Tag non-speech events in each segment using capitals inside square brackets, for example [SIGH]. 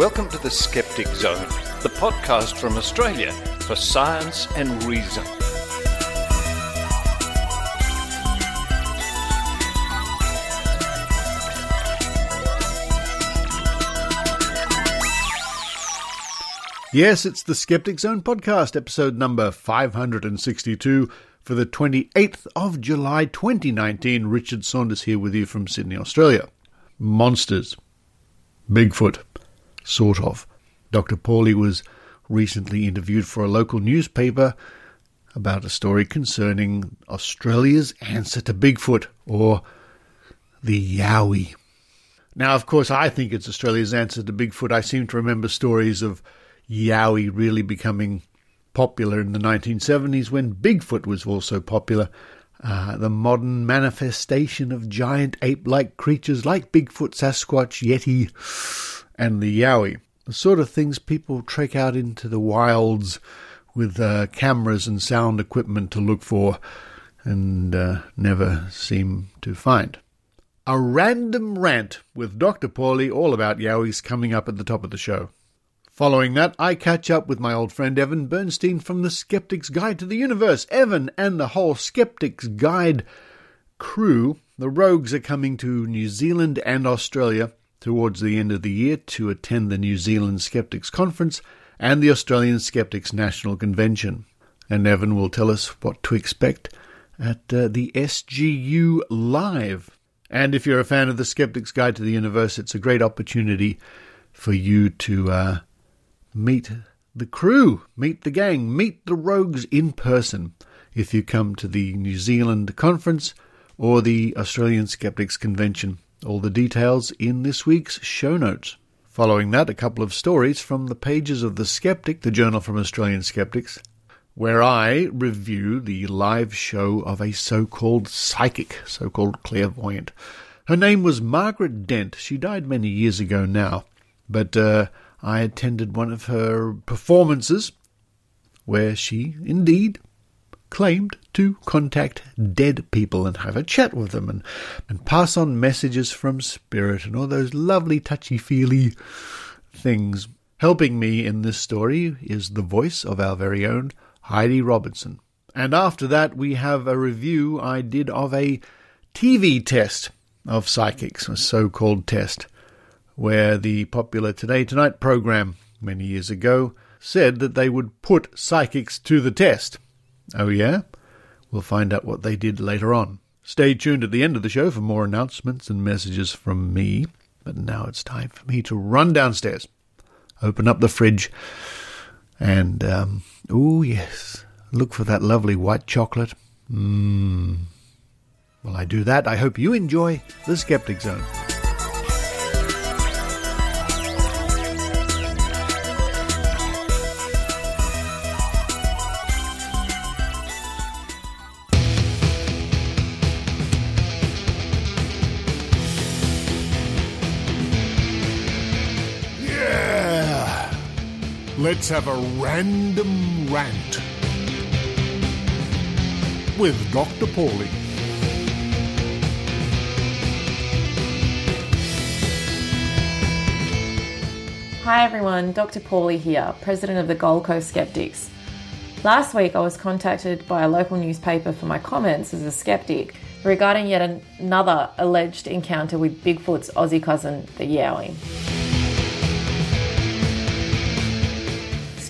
Welcome to the Skeptic Zone, the podcast from Australia for science and reason. Yes, it's the Skeptic Zone podcast, episode number 562 for the 28th of July 2019. Richard Saunders here with you from Sydney, Australia. Monsters, Bigfoot, Sort of. Dr. Pawley was recently interviewed for a local newspaper about a story concerning Australia's answer to Bigfoot or the Yowie. Now, of course, I think it's Australia's answer to Bigfoot. I seem to remember stories of Yowie really becoming popular in the 1970s when Bigfoot was also popular. Uh, the modern manifestation of giant ape like creatures like Bigfoot, Sasquatch, Yeti, and the Yowie, the sort of things people trek out into the wilds with uh, cameras and sound equipment to look for and uh, never seem to find. A random rant with Dr. Pauly all about Yowies coming up at the top of the show. Following that, I catch up with my old friend Evan Bernstein from The Skeptic's Guide to the Universe. Evan and the whole Skeptic's Guide crew, the Rogues, are coming to New Zealand and Australia towards the end of the year to attend the New Zealand Skeptics Conference and the Australian Skeptics National Convention. And Evan will tell us what to expect at uh, the SGU Live. And if you're a fan of The Skeptic's Guide to the Universe, it's a great opportunity for you to uh, meet the crew, meet the gang, meet the rogues in person if you come to the New Zealand conference or the Australian Skeptics Convention. All the details in this week's show notes. Following that, a couple of stories from the pages of The Skeptic, the journal from Australian Skeptics, where I review the live show of a so called psychic, so called clairvoyant. Her name was Margaret Dent. She died many years ago now, but uh, I attended one of her performances where she indeed claimed to contact dead people and have a chat with them and, and pass on messages from spirit and all those lovely touchy feely things. Helping me in this story is the voice of our very own Heidi Robinson. And after that, we have a review I did of a TV test of psychics, a so called test, where the popular Today Tonight program many years ago said that they would put psychics to the test. Oh, yeah? We'll find out what they did later on. Stay tuned at the end of the show for more announcements and messages from me. But now it's time for me to run downstairs, open up the fridge, and, um, oh, yes, look for that lovely white chocolate. Mmm. While I do that, I hope you enjoy The Skeptic Zone. Let's have a random rant with Dr. Pauly. Hi everyone, Dr. Pauly here, president of the Gold Coast Skeptics. Last week, I was contacted by a local newspaper for my comments as a skeptic regarding yet another alleged encounter with Bigfoot's Aussie cousin, the Yowie.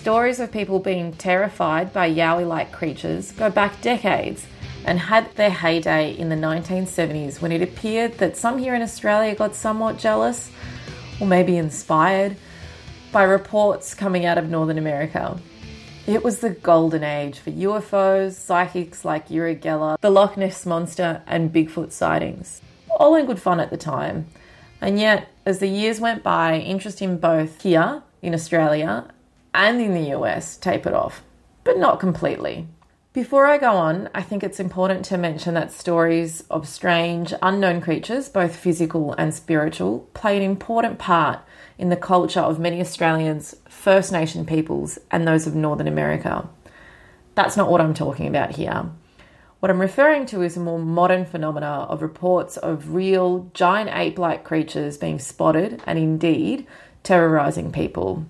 Stories of people being terrified by yowie like creatures go back decades and had their heyday in the 1970s when it appeared that some here in Australia got somewhat jealous, or maybe inspired, by reports coming out of Northern America. It was the golden age for UFOs, psychics like Uri Geller, the Loch Ness Monster, and Bigfoot sightings. All in good fun at the time. And yet, as the years went by, interest in both here in Australia and in the US tape it off, but not completely. Before I go on, I think it's important to mention that stories of strange, unknown creatures, both physical and spiritual, play an important part in the culture of many Australians, First Nation peoples, and those of Northern America. That's not what I'm talking about here. What I'm referring to is a more modern phenomena of reports of real giant ape like creatures being spotted and indeed terrorizing people.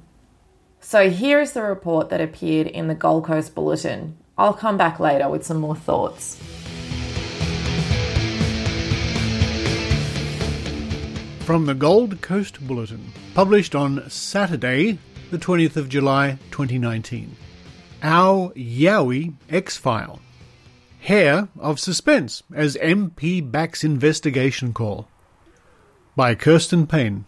So here is the report that appeared in the Gold Coast Bulletin. I'll come back later with some more thoughts. From the Gold Coast Bulletin, published on Saturday, the 20th of July 2019. Our Yowie X File. Hair of Suspense as MP backs investigation call. By Kirsten Payne.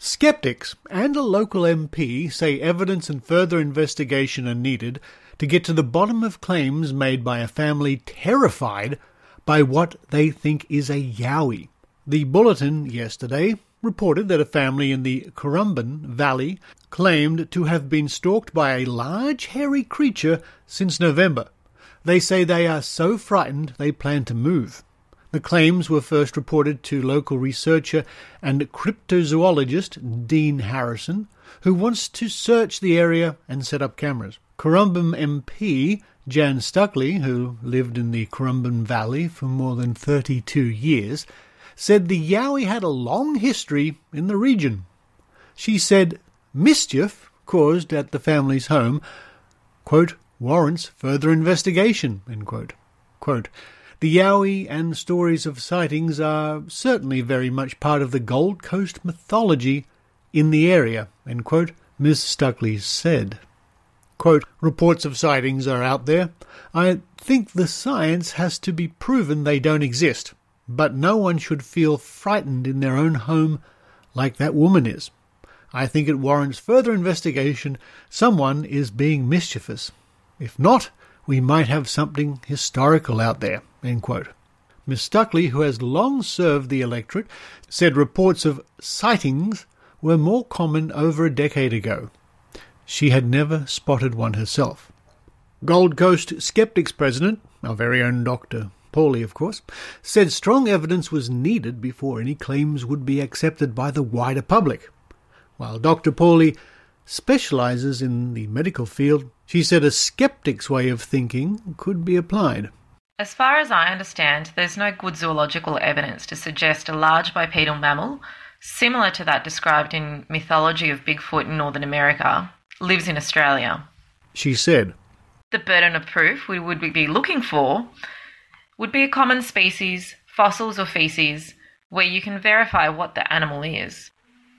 Skeptics and a local MP say evidence and further investigation are needed to get to the bottom of claims made by a family terrified by what they think is a yowie. The Bulletin yesterday reported that a family in the Currumbin Valley claimed to have been stalked by a large hairy creature since November. They say they are so frightened they plan to move. The claims were first reported to local researcher and cryptozoologist Dean Harrison, who wants to search the area and set up cameras. Currumbum MP Jan Stuckley, who lived in the Currumbum Valley for more than 32 years, said the Yowie had a long history in the region. She said mischief caused at the family's home, quote, warrants further investigation, quote. Quote, the Yowie and stories of sightings are certainly very much part of the Gold Coast mythology in the area, end quote, Ms. Stuckley said. Quote, reports of sightings are out there. I think the science has to be proven they don't exist, but no one should feel frightened in their own home like that woman is. I think it warrants further investigation. Someone is being mischievous. If not, we might have something historical out there. End quote. Ms. Stuckley, who has long served the electorate, said reports of sightings were more common over a decade ago. She had never spotted one herself. Gold Coast Skeptics president, our very own Dr. Pauly, of course, said strong evidence was needed before any claims would be accepted by the wider public. While Dr. Pauly specializes in the medical field, she said a skeptic's way of thinking could be applied. As far as I understand, there's no good zoological evidence to suggest a large bipedal mammal, similar to that described in mythology of Bigfoot in Northern America, lives in Australia. She said, The burden of proof we would be looking for would be a common species, fossils, or feces where you can verify what the animal is.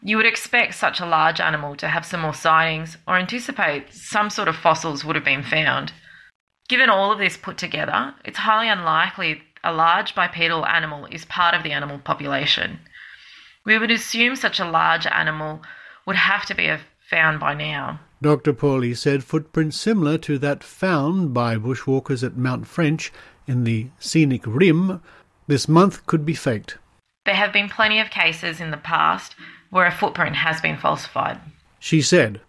You would expect such a large animal to have some more sightings or anticipate some sort of fossils would have been found. Given all of this put together, it's highly unlikely a large bipedal animal is part of the animal population. We would assume such a large animal would have to be found by now. Dr. Pauli said footprints similar to that found by bushwalkers at Mount French in the scenic rim this month could be faked. There have been plenty of cases in the past where a footprint has been falsified. She said.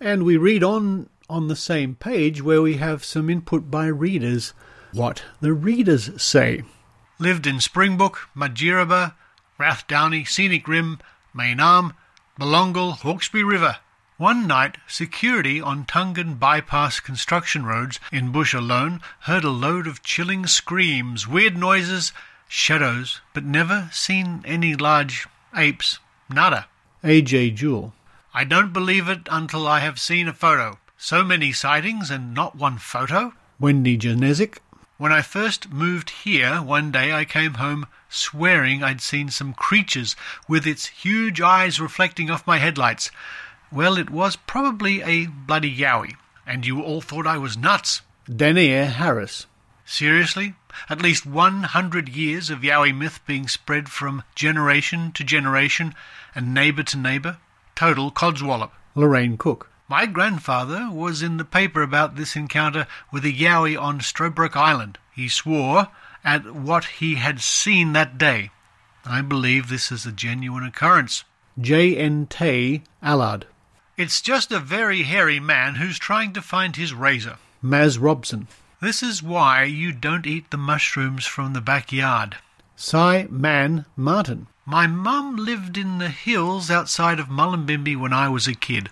And we read on on the same page where we have some input by readers, what the readers say. Lived in Springbrook, Majiraba, Rathdowney, Scenic Rim, Arm, Belongal, Hawkesbury River. One night, security on Tungan bypass construction roads in Bush alone heard a load of chilling screams, weird noises, shadows, but never seen any large apes. Nada. A.J. Jewell. I don't believe it until I have seen a photo. So many sightings and not one photo? Wendy Janezik. When I first moved here, one day I came home swearing I'd seen some creatures with its huge eyes reflecting off my headlights. Well, it was probably a bloody yowie, and you all thought I was nuts. Denier Harris. Seriously? At least 100 years of yowie myth being spread from generation to generation and neighbour to neighbour? Total codswallop. Lorraine Cook. My grandfather was in the paper about this encounter with a Yowie on Strobrook Island. He swore at what he had seen that day. I believe this is a genuine occurrence. J. N. T. Allard. It's just a very hairy man who's trying to find his razor. Maz Robson. This is why you don't eat the mushrooms from the backyard. Cy Man Martin. My mum lived in the hills outside of Mullumbimby when I was a kid.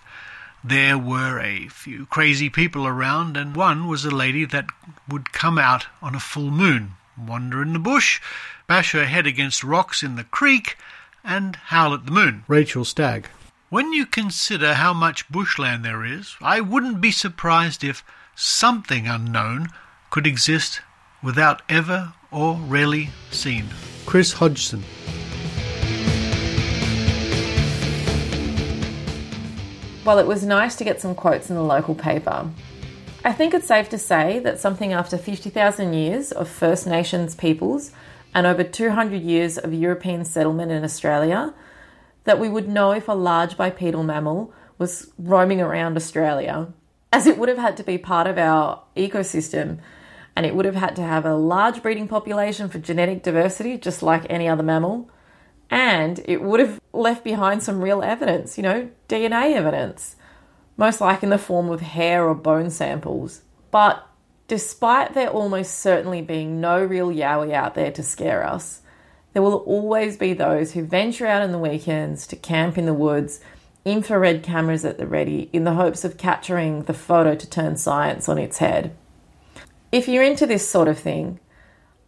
There were a few crazy people around, and one was a lady that would come out on a full moon, wander in the bush, bash her head against rocks in the creek, and howl at the moon. Rachel Stagg. When you consider how much bushland there is, I wouldn't be surprised if something unknown could exist without ever or rarely seen. Chris Hodgson. while it was nice to get some quotes in the local paper. I think it's safe to say that something after 50,000 years of First Nations peoples and over 200 years of European settlement in Australia, that we would know if a large bipedal mammal was roaming around Australia, as it would have had to be part of our ecosystem and it would have had to have a large breeding population for genetic diversity, just like any other mammal and it would have left behind some real evidence, you know, DNA evidence, most likely in the form of hair or bone samples. But despite there almost certainly being no real Yowie out there to scare us, there will always be those who venture out on the weekends to camp in the woods, infrared cameras at the ready, in the hopes of capturing the photo to turn science on its head. If you're into this sort of thing,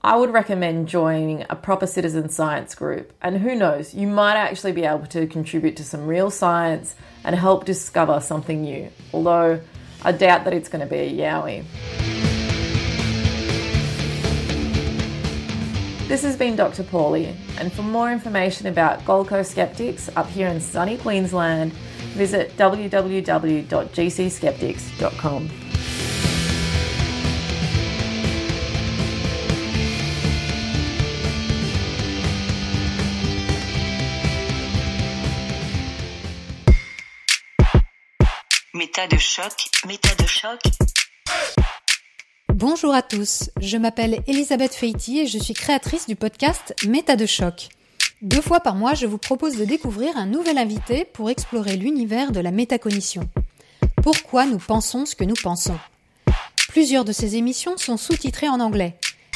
I would recommend joining a proper citizen science group. And who knows, you might actually be able to contribute to some real science and help discover something new. Although I doubt that it's going to be a yowie. This has been Dr. Paulie, and for more information about Gold Coast Skeptics up here in sunny Queensland, visit www.gcskeptics.com. Méta de choc, méta de choc. Bonjour à tous, je m'appelle Elisabeth Feiti et je suis créatrice du podcast Méta de choc. Deux fois par mois, je vous propose de découvrir un nouvel invité pour explorer l'univers de la métacognition. Pourquoi nous pensons ce que nous pensons Plusieurs de ces émissions sont sous-titrées en anglais.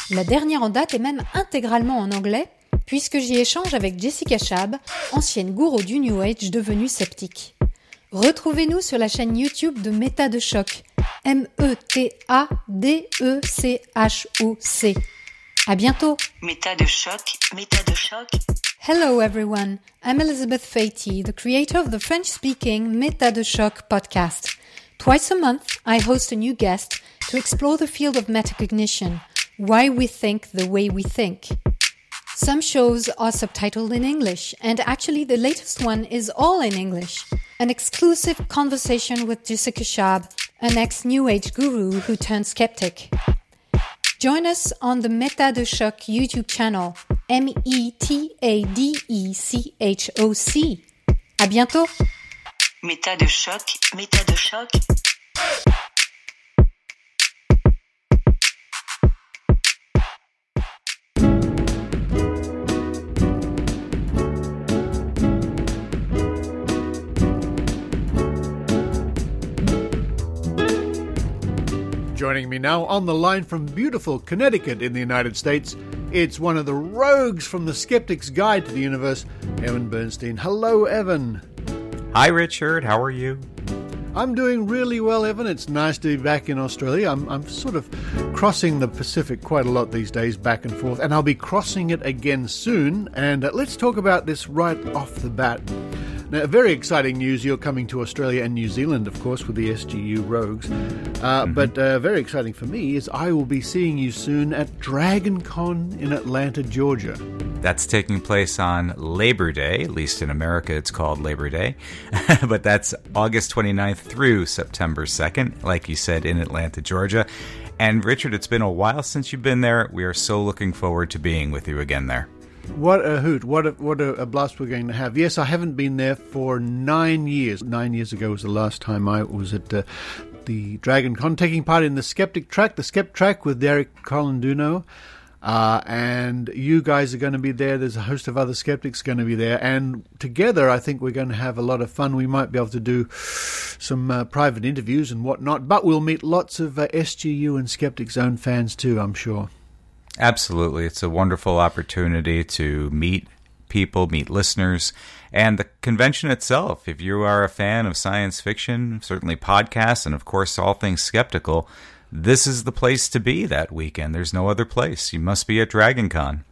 La dernière en date est même intégralement en anglais, puisque j'y échange avec Jessica Chab, ancienne gourou du New Age devenue sceptique. Retrouvez-nous sur la chaîne YouTube de Méta de Choc. M-E-T-A-D-E-C-H-O-C. À bientôt. Méta de choc, méta de choc. Hello everyone. I'm Elizabeth Fatey, the creator of the French-speaking Méta de Choc podcast. Twice a month, I host a new guest to explore the field of metacognition, why we think the way we think. Some shows are subtitled in English, and actually the latest one is all in English an exclusive conversation with Jessica Sharp, an ex New Age guru who turned skeptic. Join us on the Meta de Choc YouTube channel, M E T A D E C H O C. À bientôt! Méta de choc, méta de choc. Joining me now on the line from beautiful Connecticut in the United States, it's one of the rogues from the Skeptic's Guide to the Universe, Evan Bernstein. Hello, Evan. Hi, Richard. How are you? I'm doing really well, Evan. It's nice to be back in Australia. I'm, I'm sort of crossing the Pacific quite a lot these days, back and forth, and I'll be crossing it again soon. And uh, let's talk about this right off the bat. Now, very exciting news. You're coming to Australia and New Zealand, of course, with the SGU Rogues. Uh, mm-hmm. But uh, very exciting for me is I will be seeing you soon at Dragon Con in Atlanta, Georgia. That's taking place on Labor Day, at least in America it's called Labor Day. [LAUGHS] but that's August 29th through September 2nd, like you said, in Atlanta, Georgia. And Richard, it's been a while since you've been there. We are so looking forward to being with you again there. What a hoot! What a what a, blast we're going to have. Yes, I haven't been there for nine years. Nine years ago was the last time I was at. Uh, the Dragon Con taking part in the Skeptic track, the Skept track with Derek Colanduno. Uh, and you guys are going to be there. There's a host of other skeptics going to be there, and together I think we're going to have a lot of fun. We might be able to do some uh, private interviews and whatnot, but we'll meet lots of uh, SGU and Skeptic Zone fans too, I'm sure. Absolutely. It's a wonderful opportunity to meet people, meet listeners, and the convention itself. If you are a fan of science fiction, certainly podcasts, and of course, all things skeptical, this is the place to be that weekend. There's no other place. You must be at Dragon Con.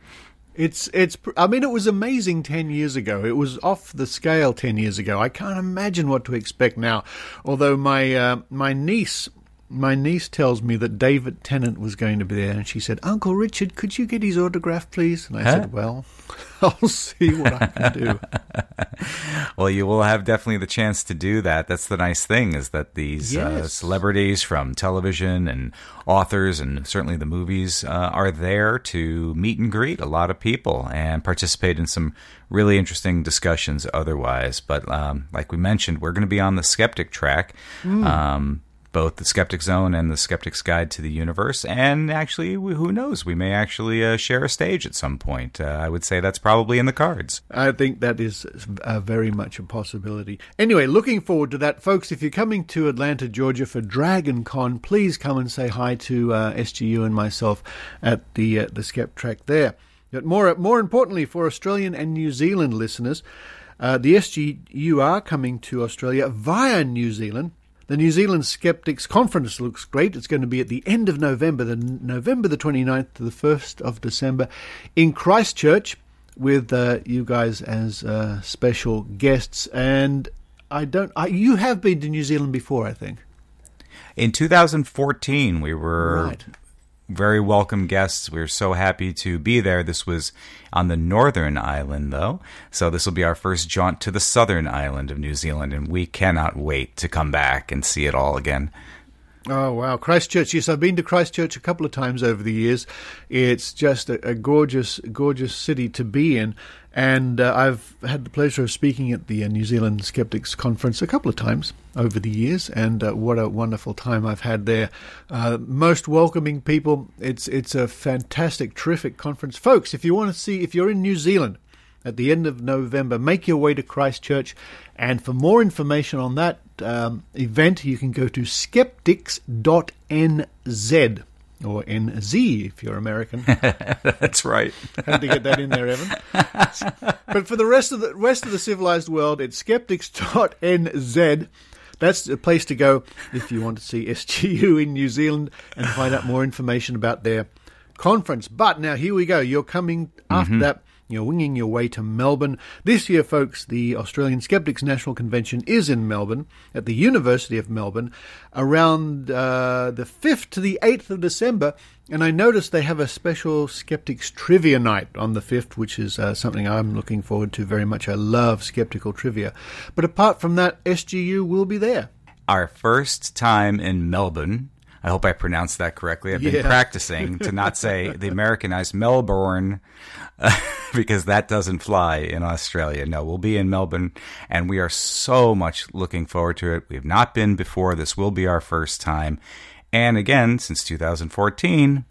It's it's I mean it was amazing 10 years ago. It was off the scale 10 years ago. I can't imagine what to expect now. Although my uh, my niece my niece tells me that David Tennant was going to be there, and she said, "Uncle Richard, could you get his autograph, please?" And I huh? said, "Well, [LAUGHS] I'll see what I can do." [LAUGHS] well, you will have definitely the chance to do that. That's the nice thing is that these uh, yes. uh, celebrities from television and authors, and certainly the movies, uh, are there to meet and greet a lot of people and participate in some really interesting discussions. Otherwise, but um, like we mentioned, we're going to be on the skeptic track. Mm. Um, both the Skeptic Zone and the Skeptic's Guide to the Universe. And actually, who knows? We may actually uh, share a stage at some point. Uh, I would say that's probably in the cards. I think that is uh, very much a possibility. Anyway, looking forward to that, folks. If you're coming to Atlanta, Georgia for Dragon Con, please come and say hi to uh, SGU and myself at the uh, the Skept Track there. But more more importantly, for Australian and New Zealand listeners. Uh, the SGU are coming to Australia via New Zealand the New Zealand Skeptics Conference looks great. It's going to be at the end of November, the November the 29th to the 1st of December in Christchurch with uh, you guys as uh, special guests. And I don't, I, you have been to New Zealand before, I think. In 2014, we were right very welcome guests. We are so happy to be there. This was on the northern island, though. So this will be our first jaunt to the southern island of New Zealand, and we cannot wait to come back and see it all again. Oh, wow. Christchurch. Yes, I've been to Christchurch a couple of times over the years. It's just a, a gorgeous, gorgeous city to be in. And uh, I've had the pleasure of speaking at the uh, New Zealand Skeptics Conference a couple of times over the years. And uh, what a wonderful time I've had there. Uh, most welcoming people. It's, it's a fantastic, terrific conference. Folks, if you want to see, if you're in New Zealand, at the end of November, make your way to Christchurch. And for more information on that, um, event, you can go to skeptics.nz or NZ if you're American. [LAUGHS] That's right. Had to get that in there, Evan. but for the rest of the rest of the civilized world, it's skeptics.nz. That's the place to go if you want to see SGU in New Zealand and find out more information about their conference. But now here we go. You're coming after mm-hmm. that you're winging your way to Melbourne. This year, folks, the Australian Skeptics National Convention is in Melbourne at the University of Melbourne around uh, the 5th to the 8th of December. And I noticed they have a special Skeptics Trivia Night on the 5th, which is uh, something I'm looking forward to very much. I love skeptical trivia. But apart from that, SGU will be there. Our first time in Melbourne I hope I pronounced that correctly. I've been practicing to not say [LAUGHS] the Americanized Melbourne uh, [LAUGHS] because that doesn't fly in Australia. No, we'll be in Melbourne and we are so much looking forward to it. We have not been before. This will be our first time. And again, since 2014,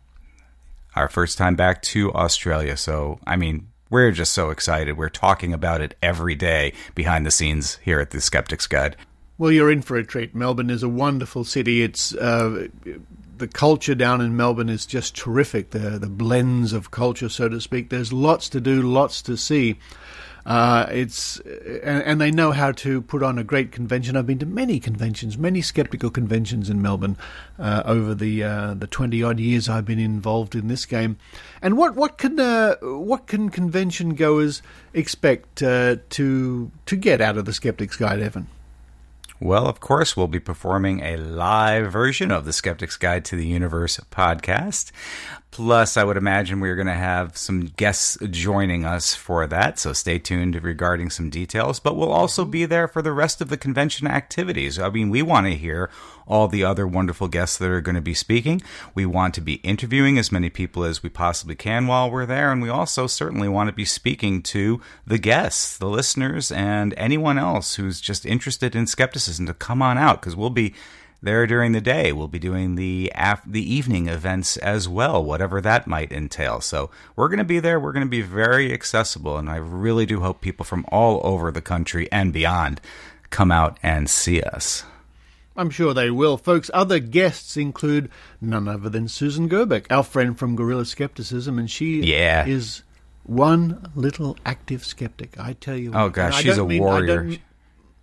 our first time back to Australia. So, I mean, we're just so excited. We're talking about it every day behind the scenes here at the Skeptics Guide. Well, you're in for a treat. Melbourne is a wonderful city. It's uh, the culture down in Melbourne is just terrific. The the blends of culture, so to speak. There's lots to do, lots to see. Uh, it's and, and, they know how to put on a great convention. I've been to many conventions, many skeptical conventions in Melbourne uh, over the uh, the twenty odd years I've been involved in this game. And what what can uh, what can convention goers expect uh, to to get out of the Skeptics Guide, Evan? Well, of course, we'll be performing a live version of the Skeptic's Guide to the Universe podcast. Plus, I would imagine we're going to have some guests joining us for that. So stay tuned regarding some details. But we'll also be there for the rest of the convention activities. I mean, we want to hear all the other wonderful guests that are going to be speaking. We want to be interviewing as many people as we possibly can while we're there. And we also certainly want to be speaking to the guests, the listeners, and anyone else who's just interested in skepticism to come on out because we'll be there during the day. We'll be doing the af- the evening events as well, whatever that might entail. So we're going to be there. We're going to be very accessible, and I really do hope people from all over the country and beyond come out and see us. I'm sure they will, folks. Other guests include none other than Susan Gerbeck, our friend from Gorilla Skepticism, and she yeah. is one little active skeptic. I tell you. Oh gosh, she's a mean, warrior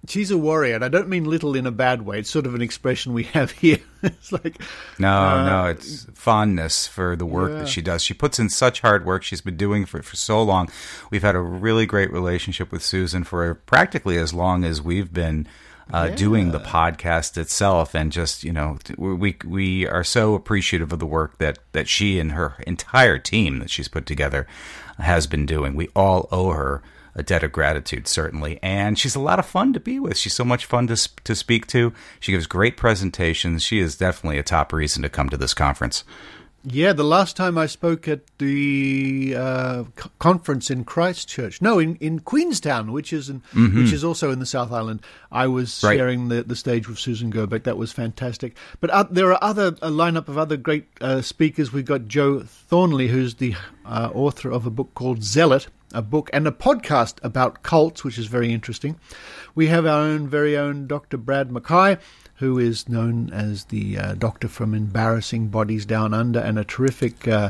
she's a warrior, and I don't mean little in a bad way. It's sort of an expression we have [LAUGHS] here. it's like no, uh, no, it's fondness for the work yeah. that she does. She puts in such hard work. She's been doing for for so long. We've had a really great relationship with Susan for practically as long as we've been. Uh, yeah. Doing the podcast itself, and just you know, we we are so appreciative of the work that that she and her entire team that she's put together has been doing. We all owe her a debt of gratitude, certainly. And she's a lot of fun to be with. She's so much fun to, to speak to. She gives great presentations. She is definitely a top reason to come to this conference. Yeah, the last time I spoke at the uh, conference in Christchurch, no, in, in Queenstown, which is in, mm-hmm. which is also in the South Island, I was right. sharing the, the stage with Susan Gerbeck. That was fantastic. But uh, there are other a lineup of other great uh, speakers. We've got Joe Thornley, who's the uh, author of a book called Zealot, a book and a podcast about cults, which is very interesting. We have our own very own Dr. Brad Mackay, who is known as the uh, doctor from Embarrassing Bodies Down Under and a terrific uh,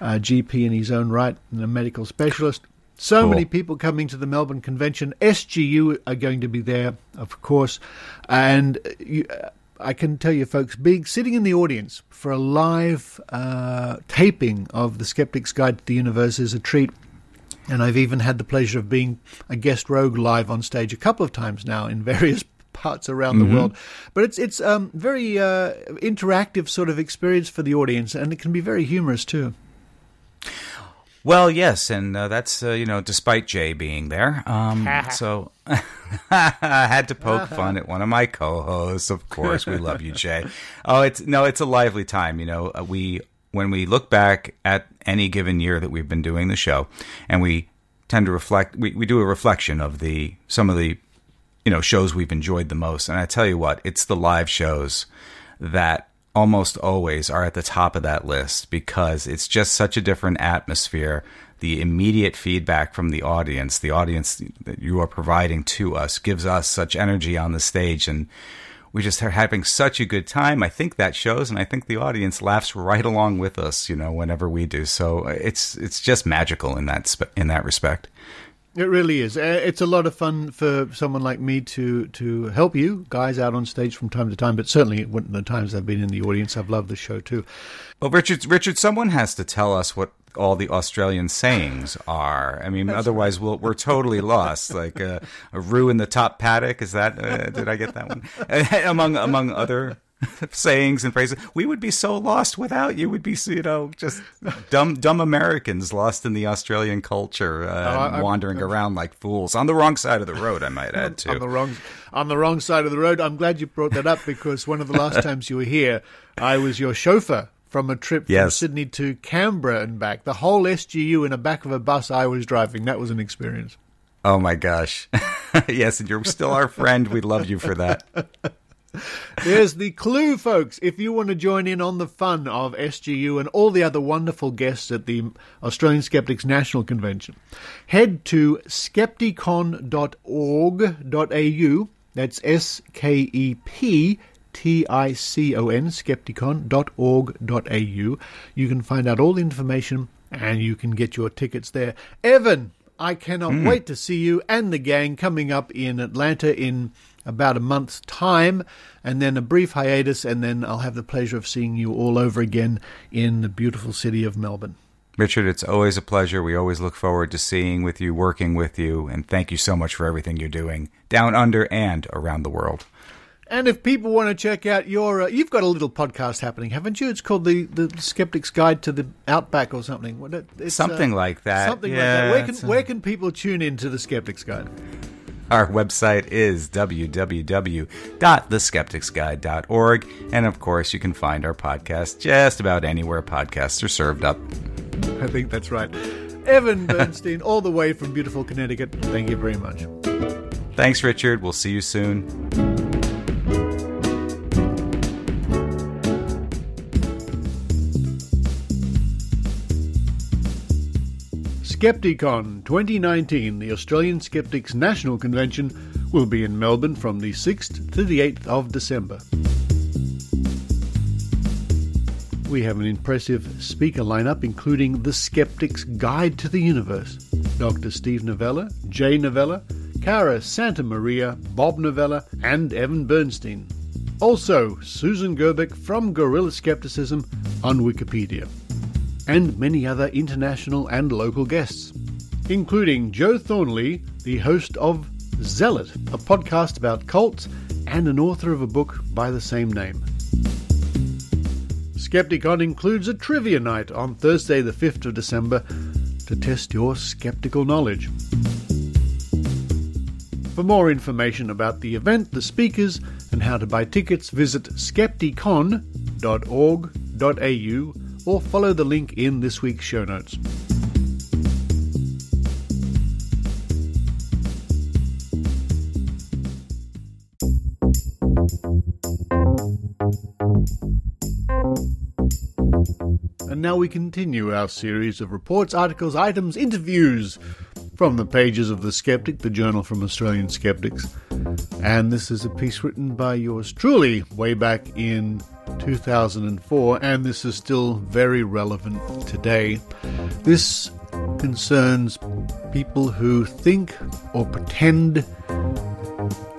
uh, GP in his own right and a medical specialist. So cool. many people coming to the Melbourne Convention. SGU are going to be there, of course. And uh, you, uh, I can tell you, folks, being sitting in the audience for a live uh, taping of The Skeptic's Guide to the Universe is a treat. And I've even had the pleasure of being a guest rogue live on stage a couple of times now in [LAUGHS] various parts around mm-hmm. the world. But it's it's um, very uh, interactive sort of experience for the audience, and it can be very humorous too. Well, yes, and uh, that's uh, you know, despite Jay being there, um, [LAUGHS] so [LAUGHS] I had to poke fun at one of my co-hosts. Of course, we love you, Jay. Oh, it's no, it's a lively time. You know, uh, we when we look back at any given year that we've been doing the show and we tend to reflect we, we do a reflection of the some of the you know shows we've enjoyed the most and i tell you what it's the live shows that almost always are at the top of that list because it's just such a different atmosphere the immediate feedback from the audience the audience that you are providing to us gives us such energy on the stage and we just are having such a good time. I think that shows, and I think the audience laughs right along with us, you know, whenever we do. So uh, it's it's just magical in that in that respect. It really is. Uh, it's a lot of fun for someone like me to to help you guys out on stage from time to time. But certainly, the times I've been in the audience, I've loved the show too. Well, Richard, Richard, someone has to tell us what all the Australian sayings are. I mean, That's otherwise we we'll, are totally [LAUGHS] lost. Like uh, a rue in the top paddock. Is that? Uh, did I get that one? [LAUGHS] among among other [LAUGHS] sayings and phrases, we would be so lost without you. Would be you know just dumb dumb Americans lost in the Australian culture, uh, no, oh, wandering i i around like fools on the wrong side of the road. I might add too. On the wrong on the wrong side of the road. I'm glad you brought that up because one of the last times you were here, I was your chauffeur from a trip yes. from Sydney to Canberra and back. The whole SGU in the back of a bus I was driving. That was an experience. Oh my gosh. [LAUGHS] yes, and you're still our friend. We love you for that. There's the clue, folks. If you want to join in on the fun of SGU and all the other wonderful guests at the Australian Skeptics National Convention, head to skepticon.org.au. That's S K E P T-I-C-O-N, skepticon.org.au. You can find out all the information and you can get your tickets there. Evan, I cannot mm. wait to see you and the gang coming up in Atlanta in about a month's time, and then a brief hiatus, and then I'll have the pleasure of seeing you all over again in the beautiful city of Melbourne. Richard, it's always a pleasure. We always look forward to seeing with you, working with you, and thank you so much for everything you're doing down under and around the world. And if people want to check out your, uh, you've got a little podcast happening, haven't you? It's called the the Skeptic's Guide to the Outback or something. It's, uh, something uh, like that. Something yeah, like that. Where can a... Uh, where can people tune in to the Skeptic's Guide? Our website is www.theskepticsguide.org. And of course, you can find our podcast just about anywhere podcasts are served up. I think that's right. Evan [LAUGHS] Bernstein, all the way from beautiful Connecticut, thank you very much. Thanks, Richard. We'll see you soon. Skepticon 2019, the Australian Skeptics National Convention, will be in Melbourne from the 6th to the 8th of December. We have an impressive speaker lineup, including The Skeptic's Guide to the Universe Dr. Steve Novella, Jay Novella, Cara Santa Maria, Bob Novella, and Evan Bernstein. Also, Susan Gerbic from Gorilla Skepticism on Wikipedia and many other international and local guests, including Joe Thornley, the host of Zealot, a podcast about cults and an author of a book by the same name. Skepticon includes a trivia night on Thursday, the 5th of December, to test your skeptical knowledge. For more information about the event, the speakers, and how to buy tickets, visit skepticon.org.au or follow the link in this week's show notes. And now we continue our series of reports, articles, items, interviews from the pages of The Skeptic, the journal from Australian Skeptics. And this is a piece written by yours truly way back in 2004, and this is still very relevant today. This concerns people who think or pretend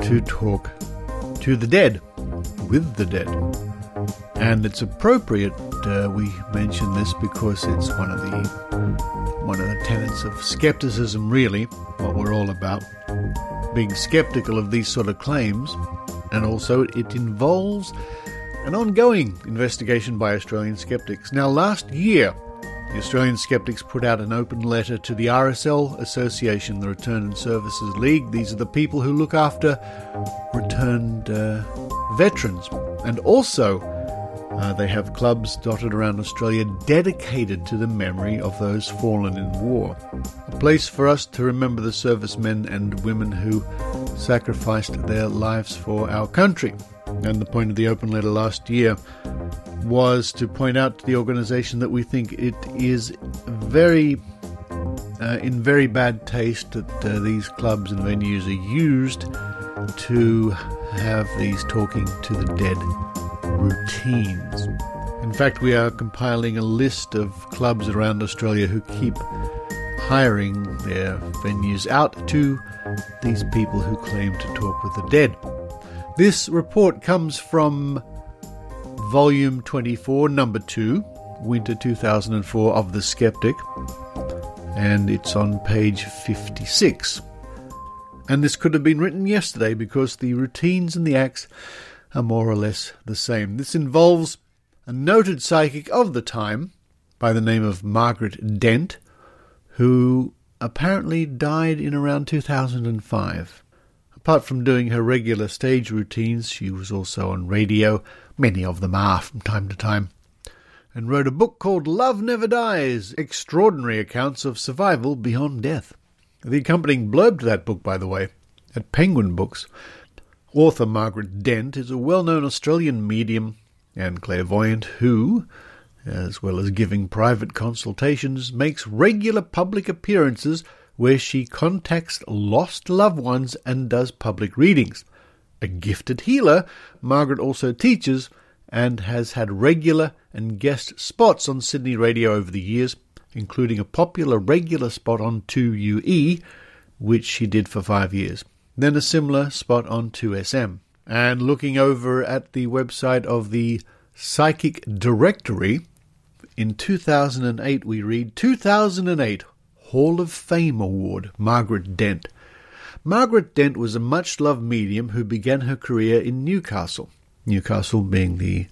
to talk to the dead, with the dead. And it's appropriate uh, we mention this because it's one of the one of the tenets of skepticism, really, what we're all about, being skeptical of these sort of claims, and also it involves an ongoing investigation by Australian skeptics. Now, last year, the Australian skeptics put out an open letter to the RSL Association, the Return and Services League. These are the people who look after returned uh, veterans. And also, uh, they have clubs dotted around Australia dedicated to the memory of those fallen in war. A place for us to remember the servicemen and women who sacrificed their lives for our country and the point of the open letter last year was to point out to the organization that we think it is very uh, in very bad taste that uh, these clubs and venues are used to have these talking to the dead routines. In fact, we are compiling a list of clubs around Australia who keep hiring their venues out to these people who claim to talk with the dead. This report comes from volume 24, number 2, winter 2004 of The Skeptic, and it's on page 56. And this could have been written yesterday because the routines and the acts are more or less the same. This involves a noted psychic of the time by the name of Margaret Dent, who apparently died in around 2005. Apart from doing her regular stage routines, she was also on radio, many of them are from time to time, and wrote a book called Love Never Dies Extraordinary Accounts of Survival Beyond Death. The accompanying blurb to that book, by the way, at Penguin Books, author Margaret Dent is a well known Australian medium and clairvoyant who, as well as giving private consultations, makes regular public appearances where she contacts lost loved ones and does public readings. A gifted healer, Margaret also teaches and has had regular and guest spots on Sydney radio over the years, including a popular regular spot on 2UE, which she did for five years, then a similar spot on 2SM. And looking over at the website of the Psychic Directory, in 2008 we read 2008 Hall of Fame Award, Margaret Dent. Margaret Dent was a much loved medium who began her career in Newcastle, Newcastle being the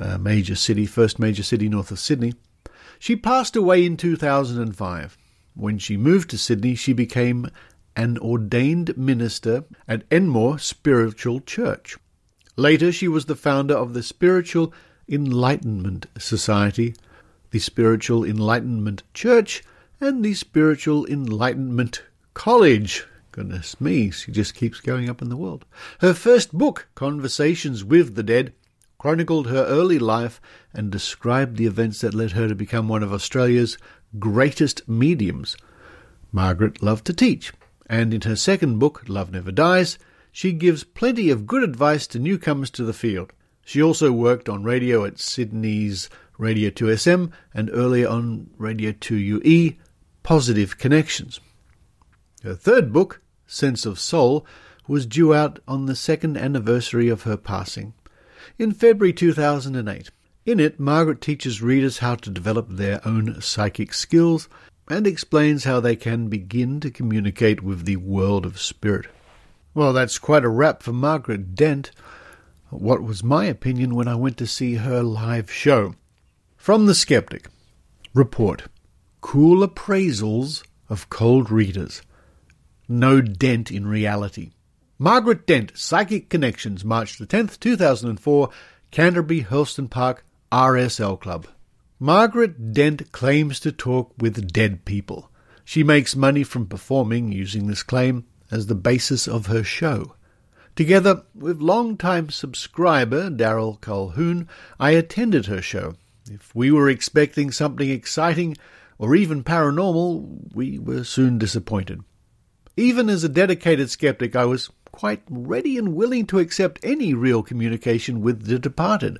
uh, major city, first major city north of Sydney. She passed away in 2005. When she moved to Sydney, she became an ordained minister at Enmore Spiritual Church. Later, she was the founder of the Spiritual Enlightenment Society, the Spiritual Enlightenment Church, and the Spiritual Enlightenment College. Goodness me, she just keeps going up in the world. Her first book, Conversations with the Dead, chronicled her early life and described the events that led her to become one of Australia's greatest mediums. Margaret loved to teach, and in her second book, Love Never Dies, she gives plenty of good advice to newcomers to the field. She also worked on radio at Sydney's Radio 2SM and earlier on Radio 2UE, positive connections. Her third book, Sense of Soul, was due out on the second anniversary of her passing, in February 2008. In it, Margaret teaches readers how to develop their own psychic skills and explains how they can begin to communicate with the world of spirit. Well, that's quite a wrap for Margaret Dent. What was my opinion when I went to see her live show? From the Skeptic Report cool appraisals of cold readers. No dent in reality. Margaret Dent, Psychic Connections, March the 10th, 2004, Canterbury Hurlston Park, RSL Club. Margaret Dent claims to talk with dead people. She makes money from performing, using this claim as the basis of her show. Together with long-time subscriber Daryl Colhoun, I attended her show. If we were expecting something exciting, or even paranormal, we were soon disappointed. Even as a dedicated skeptic, I was quite ready and willing to accept any real communication with the departed.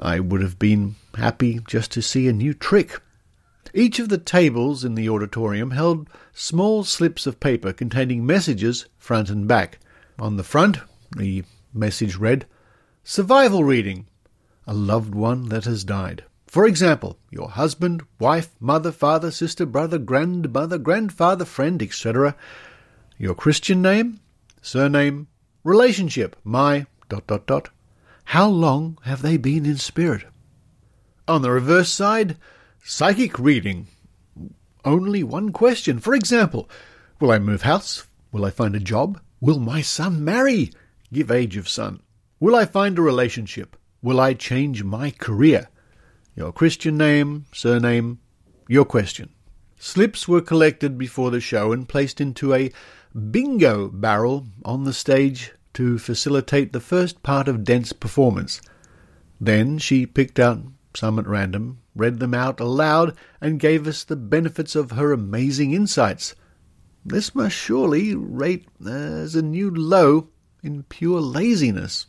I would have been happy just to see a new trick. Each of the tables in the auditorium held small slips of paper containing messages front and back. On the front, the message read, Survival reading. A loved one that has died. For example, your husband, wife, mother, father, sister, brother, grandmother, grandfather, friend, etc. Your Christian name, surname, relationship, my dot dot dot. How long have they been in spirit? On the reverse side, psychic reading. Only one question. For example, will I move house? Will I find a job? Will my son marry? Give age of son. Will I find a relationship? Will I change my career? your Christian name, surname, your question. Slips were collected before the show and placed into a bingo barrel on the stage to facilitate the first part of Dent's performance. Then she picked out some at random, read them out aloud, and gave us the benefits of her amazing insights. This must surely rate as a new low in pure laziness.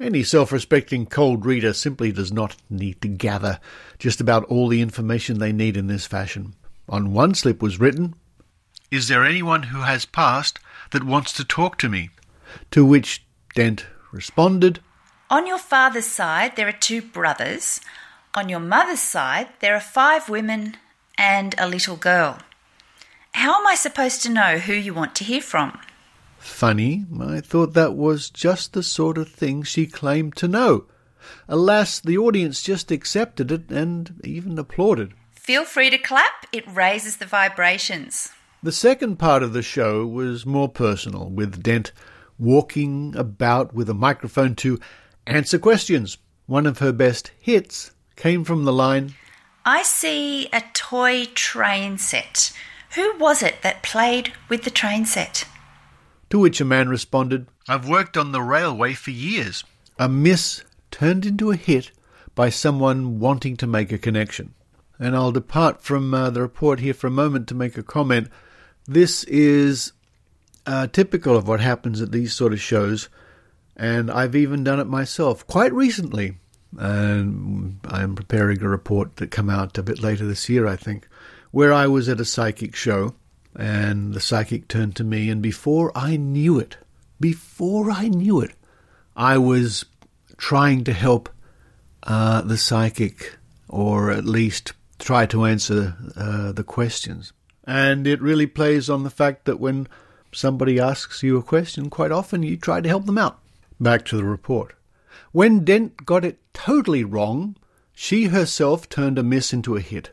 Any self respecting cold reader simply does not need to gather just about all the information they need in this fashion. On one slip was written, Is there anyone who has passed that wants to talk to me? To which Dent responded, On your father's side, there are two brothers. On your mother's side, there are five women and a little girl. How am I supposed to know who you want to hear from? Funny, I thought that was just the sort of thing she claimed to know. Alas, the audience just accepted it and even applauded. Feel free to clap, it raises the vibrations. The second part of the show was more personal, with Dent walking about with a microphone to answer questions. One of her best hits came from the line I see a toy train set. Who was it that played with the train set? To which a man responded, I've worked on the railway for years. A miss turned into a hit by someone wanting to make a connection. And I'll depart from uh, the report here for a moment to make a comment. This is uh, typical of what happens at these sort of shows, and I've even done it myself quite recently. And I'm preparing a report that come out a bit later this year, I think, where I was at a psychic show and the psychic turned to me, and before I knew it, before I knew it, I was trying to help uh, the psychic, or at least try to answer uh, the questions. And it really plays on the fact that when somebody asks you a question, quite often you try to help them out. Back to the report. When Dent got it totally wrong, she herself turned a miss into a hit.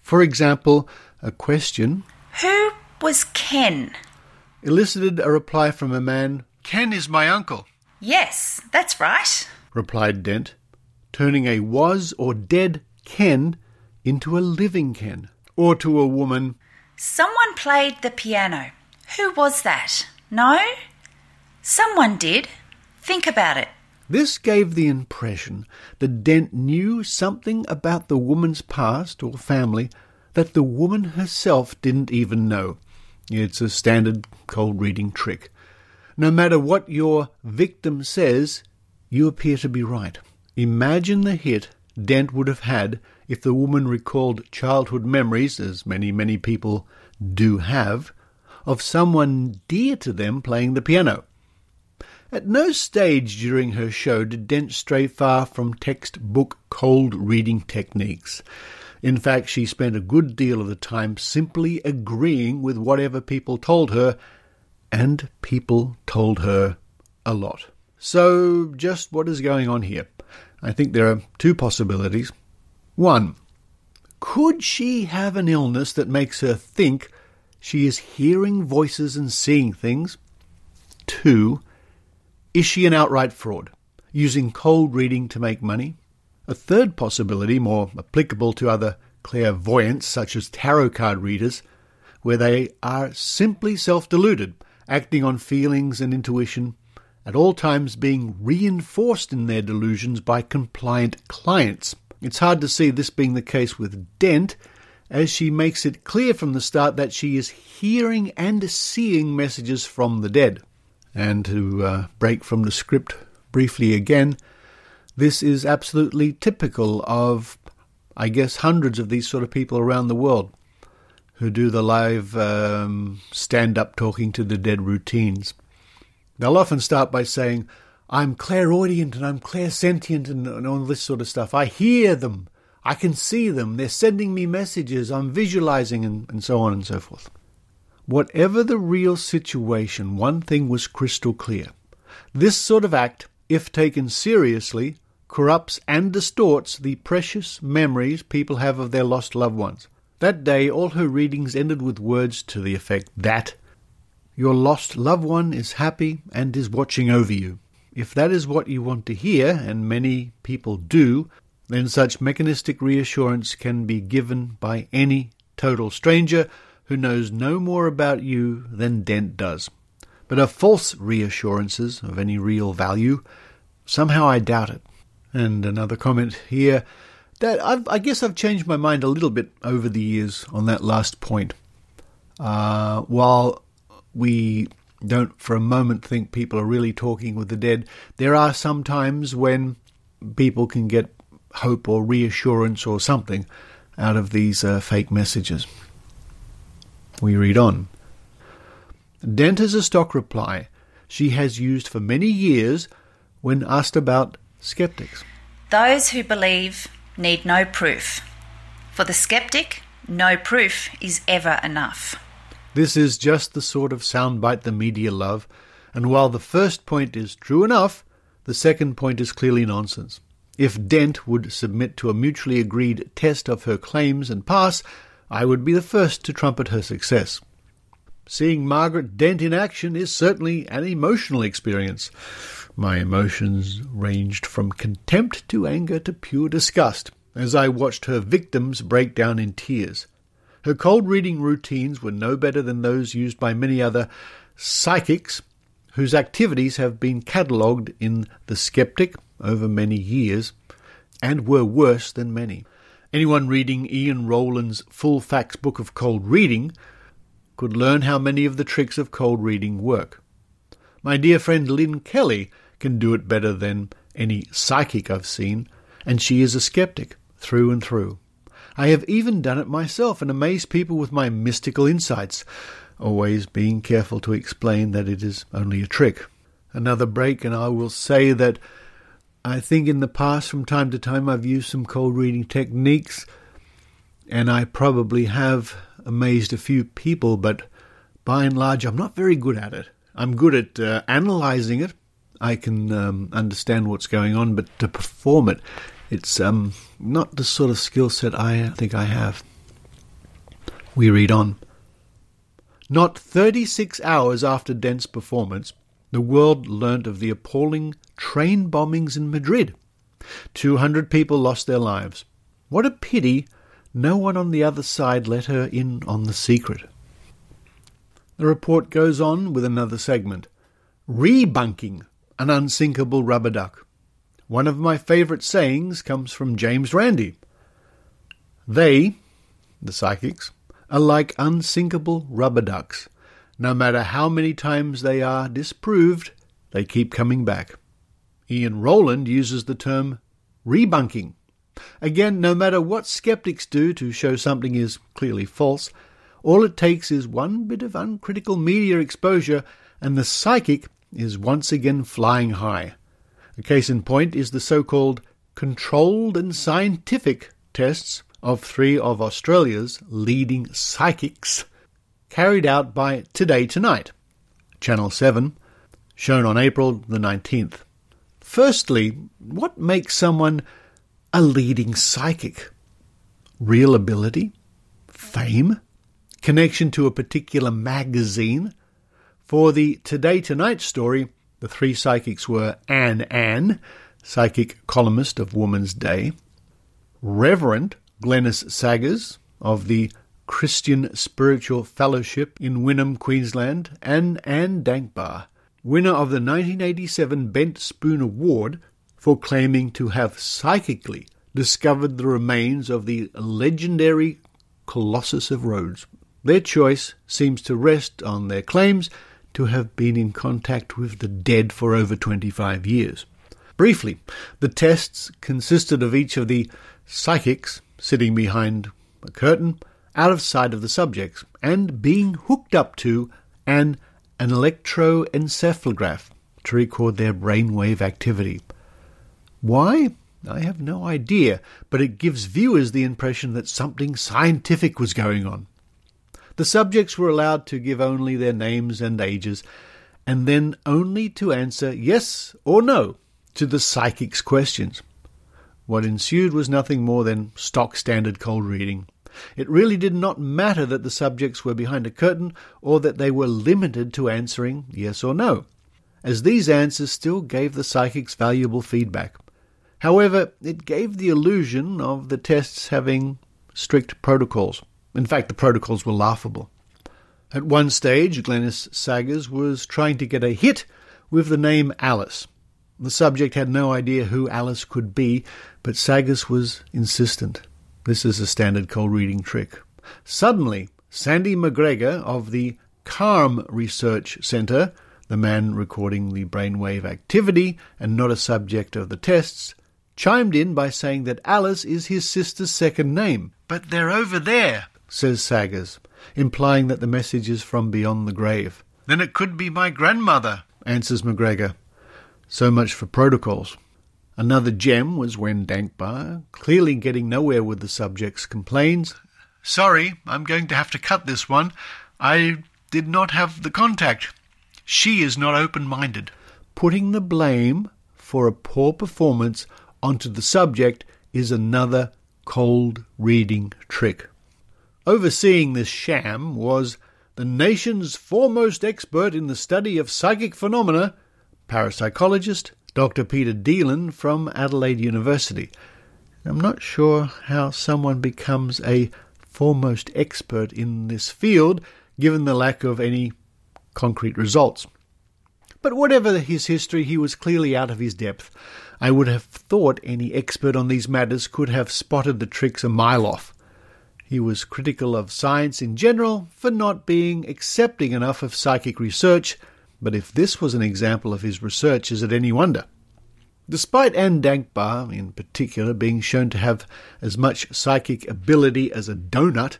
For example, a question who was Ken? elicited a reply from a man. Ken is my uncle. Yes, that's right, replied Dent, turning a was or dead Ken into a living Ken, or to a woman. Someone played the piano. Who was that? No? Someone did. Think about it. This gave the impression that Dent knew something about the woman's past or family that the woman herself didn't even know. It's a standard cold reading trick. No matter what your victim says, you appear to be right. Imagine the hit Dent would have had if the woman recalled childhood memories, as many, many people do have, of someone dear to them playing the piano. At no stage during her show did Dent stray far from textbook cold reading techniques. In fact, she spent a good deal of the time simply agreeing with whatever people told her, and people told her a lot. So, just what is going on here? I think there are two possibilities. One, could she have an illness that makes her think she is hearing voices and seeing things? Two, is she an outright fraud, using cold reading to make money? A third possibility, more applicable to other clairvoyants such as tarot card readers, where they are simply self deluded, acting on feelings and intuition, at all times being reinforced in their delusions by compliant clients. It's hard to see this being the case with Dent, as she makes it clear from the start that she is hearing and seeing messages from the dead. And to uh, break from the script briefly again, this is absolutely typical of, I guess, hundreds of these sort of people around the world who do the live um, stand up talking to the dead routines. They'll often start by saying, I'm clairaudient and I'm clairsentient and, and all this sort of stuff. I hear them. I can see them. They're sending me messages. I'm visualizing and, and so on and so forth. Whatever the real situation, one thing was crystal clear. This sort of act, if taken seriously, corrupts and distorts the precious memories people have of their lost loved ones. That day, all her readings ended with words to the effect that your lost loved one is happy and is watching over you. If that is what you want to hear, and many people do, then such mechanistic reassurance can be given by any total stranger who knows no more about you than Dent does. But of false reassurances of any real value? Somehow I doubt it. And another comment here that I've, i guess I've changed my mind a little bit over the years on that last point. Uh, while we don't for a moment think people are really talking with the dead, there are some times when people can get hope or reassurance or something out of these uh, fake messages. We read on. Dent has a stock reply she has used for many years when asked about Skeptics. Those who believe need no proof. For the skeptic, no proof is ever enough. This is just the sort of soundbite the media love, and while the first point is true enough, the second point is clearly nonsense. If Dent would submit to a mutually agreed test of her claims and pass, I would be the first to trumpet her success. Seeing Margaret Dent in action is certainly an emotional experience. My emotions ranged from contempt to anger to pure disgust as I watched her victims break down in tears. Her cold reading routines were no better than those used by many other psychics whose activities have been catalogued in The Skeptic over many years and were worse than many. Anyone reading Ian Rowland's Full Facts Book of Cold Reading could learn how many of the tricks of cold reading work. My dear friend Lynn Kelly can do it better than any psychic I've seen, and she is a skeptic through and through. I have even done it myself and amazed people with my mystical insights, always being careful to explain that it is only a trick. Another break, and I will say that I think in the past, from time to time, I've used some cold reading techniques, and I probably have amazed a few people, but by and large, I'm not very good at it. I'm good at uh, analyzing it, I can um, understand what's going on, but to perform it, it's um, not the sort of skill set I think I have. We read on. Not 36 hours after Dent's performance, the world learnt of the appalling train bombings in Madrid. 200 people lost their lives. What a pity no one on the other side let her in on the secret. The report goes on with another segment. Rebunking an unsinkable rubber duck. One of my favourite sayings comes from James Randi. They, the psychics, are like unsinkable rubber ducks. No matter how many times they are disproved, they keep coming back. Ian Rowland uses the term rebunking. Again, no matter what skeptics do to show something is clearly false, all it takes is one bit of uncritical media exposure, and the psychic is once again flying high. A case in point is the so called controlled and scientific tests of three of Australia's leading psychics carried out by Today Tonight, Channel 7, shown on April the 19th. Firstly, what makes someone a leading psychic? Real ability? Fame? Connection to a particular magazine? For the Today Tonight story, the three psychics were Anne Ann, psychic columnist of Woman's Day, Reverend Glennis Saggers of the Christian Spiritual Fellowship in Wynnum, Queensland, and Anne Dankbar, winner of the 1987 Bent Spoon Award for claiming to have psychically discovered the remains of the legendary Colossus of Rhodes. Their choice seems to rest on their claims to have been in contact with the dead for over 25 years. Briefly, the tests consisted of each of the psychics sitting behind a curtain, out of sight of the subjects, and being hooked up to an, an electroencephalograph to record their brainwave activity. Why? I have no idea, but it gives viewers the impression that something scientific was going on. The subjects were allowed to give only their names and ages, and then only to answer yes or no to the psychic's questions. What ensued was nothing more than stock standard cold reading. It really did not matter that the subjects were behind a curtain or that they were limited to answering yes or no, as these answers still gave the psychics valuable feedback. However, it gave the illusion of the tests having strict protocols. In fact, the protocols were laughable. At one stage, Glennis Saggers was trying to get a hit with the name Alice. The subject had no idea who Alice could be, but Saggers was insistent. This is a standard cold reading trick. Suddenly, Sandy McGregor of the CARM Research Center, the man recording the brainwave activity and not a subject of the tests, chimed in by saying that Alice is his sister's second name. But they're over there, says Saggers, implying that the message is from beyond the grave. Then it could be my grandmother, answers McGregor. So much for protocols. Another gem was when Dankbar, clearly getting nowhere with the subjects, complains Sorry, I'm going to have to cut this one. I did not have the contact. She is not open minded. Putting the blame for a poor performance onto the subject is another cold reading trick. Overseeing this sham was the nation's foremost expert in the study of psychic phenomena, parapsychologist Dr. Peter Dielan from Adelaide University. I'm not sure how someone becomes a foremost expert in this field, given the lack of any concrete results. But whatever his history, he was clearly out of his depth. I would have thought any expert on these matters could have spotted the tricks a mile off. He was critical of science in general for not being accepting enough of psychic research, but if this was an example of his research, is it any wonder? Despite Anne Dankbar, in particular, being shown to have as much psychic ability as a donut,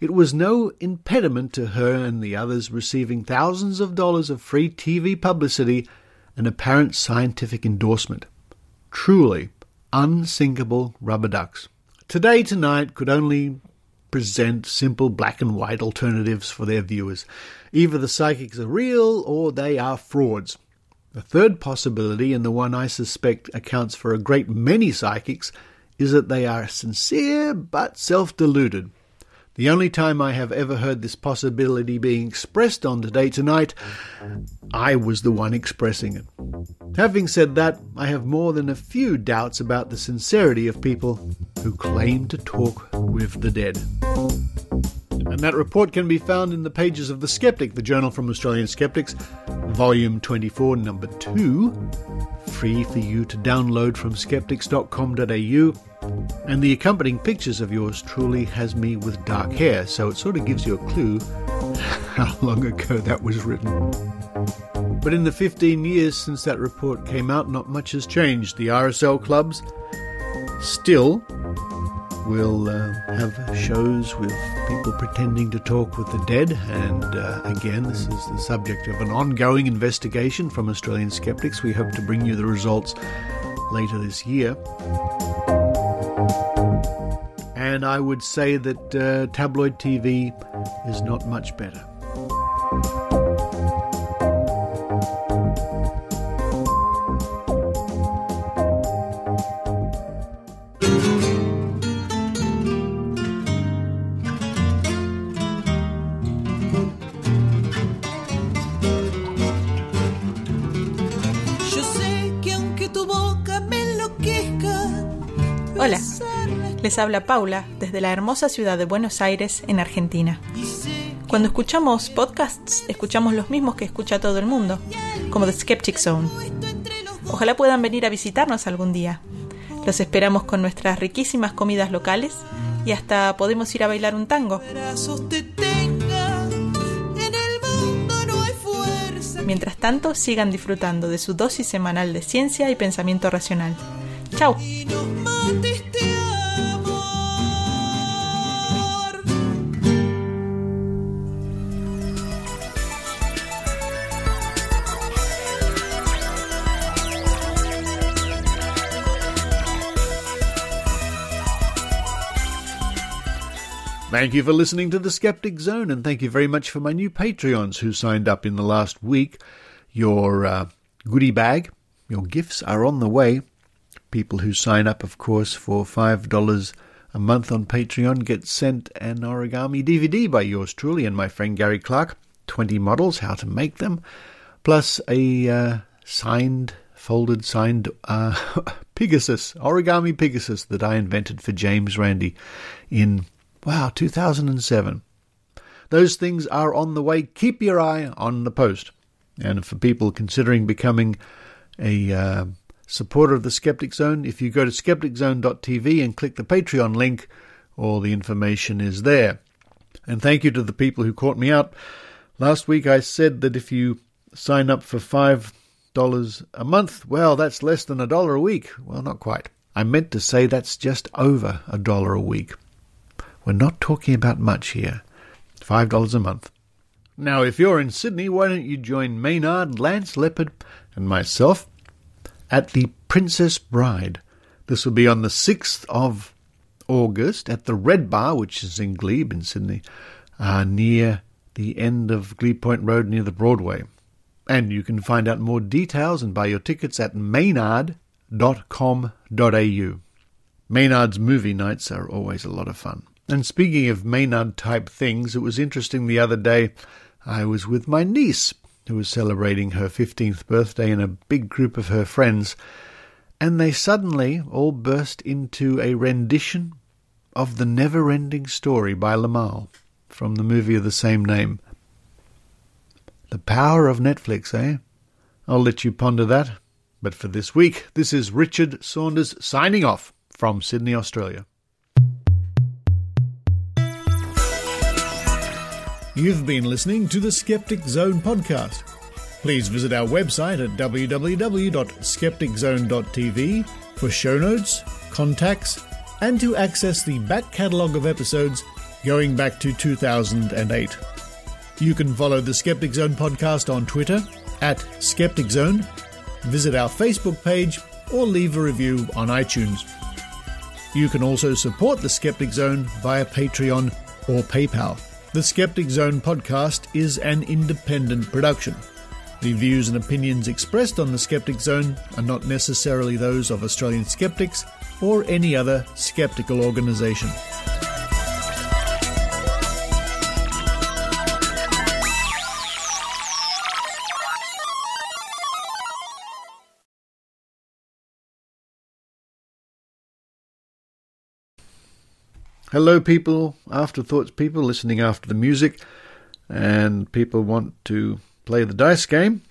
it was no impediment to her and the others receiving thousands of dollars of free TV publicity and apparent scientific endorsement. Truly unsinkable rubber ducks. Today, tonight, could only present simple black and white alternatives for their viewers. Either the psychics are real or they are frauds. The third possibility, and the one I suspect accounts for a great many psychics, is that they are sincere but self deluded. The only time I have ever heard this possibility being expressed on the day tonight, I was the one expressing it. Having said that, I have more than a few doubts about the sincerity of people who claim to talk with the dead. And that report can be found in the pages of The Skeptic, the journal from Australian Skeptics, volume 24, number 2, free for you to download from skeptics.com.au and the accompanying pictures of yours truly has me with dark hair, so it sort of gives you a clue [LAUGHS] how long ago that was written. But in the 15 years since that report came out, not much has changed. The RSL clubs still will uh, have shows with people pretending to talk with the dead, and uh, again, this is the subject of an ongoing investigation from Australian Skeptics. We hope to bring you the results later this year and I would say that uh, tabloid TV is not much better. habla Paula desde la hermosa ciudad de Buenos Aires, en Argentina. Cuando escuchamos podcasts, escuchamos los mismos que escucha todo el mundo, como The Skeptic Zone. Ojalá puedan venir a visitarnos algún día. Los esperamos con nuestras riquísimas comidas locales y hasta podemos ir a bailar un tango. Mientras tanto, sigan disfrutando de su dosis semanal de ciencia y pensamiento racional. ¡Chao! Thank you for listening to The Skeptic Zone, and thank you very much for my new Patreons who signed up in the last week. Your uh, goodie bag, your gifts are on the way. People who sign up, of course, for $5 a month on Patreon get sent an origami DVD by yours truly and my friend Gary Clark. 20 models, how to make them, plus a uh, signed, folded, signed uh, [LAUGHS] Pegasus, origami Pegasus that I invented for James Randy in Wow, 2007. Those things are on the way. Keep your eye on the post. And for people considering becoming a uh, supporter of the Skeptic Zone, if you go to skepticzone.tv and click the Patreon link, all the information is there. And thank you to the people who caught me out. Last week I said that if you sign up for $5 a month, well, that's less than a dollar a week. Well, not quite. I meant to say that's just over a dollar a week. We're not talking about much here. $5 a month. Now, if you're in Sydney, why don't you join Maynard, Lance Leopard, and myself at the Princess Bride? This will be on the 6th of August at the Red Bar, which is in Glebe in Sydney, uh, near the end of Glebe Point Road near the Broadway. And you can find out more details and buy your tickets at maynard.com.au. Maynard's movie nights are always a lot of fun. And speaking of Maynard type things, it was interesting the other day I was with my niece, who was celebrating her 15th birthday in a big group of her friends, and they suddenly all burst into a rendition of The Never Ending Story by Lamal from the movie of the same name. The power of Netflix, eh? I'll let you ponder that. But for this week, this is Richard Saunders signing off from Sydney, Australia. You've been listening to the Skeptic Zone podcast. Please visit our website at www.skepticzone.tv for show notes, contacts, and to access the back catalogue of episodes going back to 2008. You can follow the Skeptic Zone podcast on Twitter at Skeptic Zone, visit our Facebook page, or leave a review on iTunes. You can also support the Skeptic Zone via Patreon or PayPal. The Skeptic Zone podcast is an independent production. The views and opinions expressed on The Skeptic Zone are not necessarily those of Australian skeptics or any other skeptical organisation. Hello, people, afterthoughts, people listening after the music, and people want to play the dice game.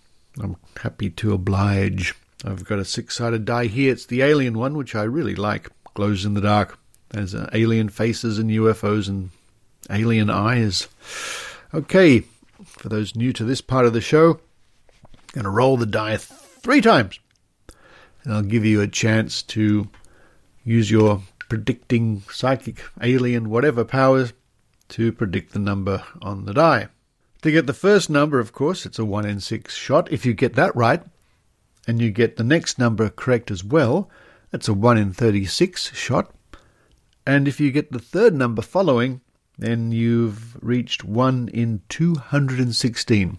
I'm happy to oblige. I've got a six sided die here. It's the alien one, which I really like. Glows in the dark. There's uh, alien faces and UFOs and alien eyes. Okay, for those new to this part of the show, I'm going to roll the die three times. And I'll give you a chance to use your predicting psychic, alien, whatever powers to predict the number on the die. To get the first number, of course, it's a 1 in 6 shot. If you get that right, and you get the next number correct as well, that's a 1 in 36 shot. And if you get the third number following, then you've reached 1 in 216.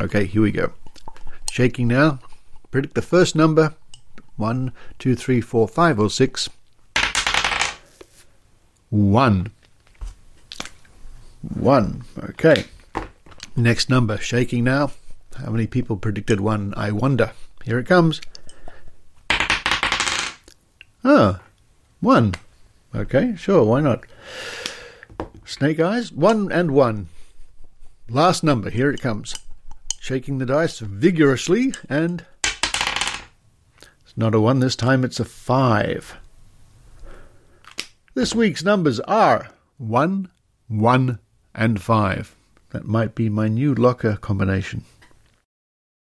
Okay, here we go. Shaking now. Predict the first number 1, 2, 3, 4, 5, or 6. One. One. Okay. Next number. Shaking now. How many people predicted one? I wonder. Here it comes. Ah, one. Okay, sure, why not? Snake eyes, one and one. Last number, here it comes. Shaking the dice vigorously, and it's not a one this time, it's a five. This week's numbers are 1, 1, and 5. That might be my new locker combination.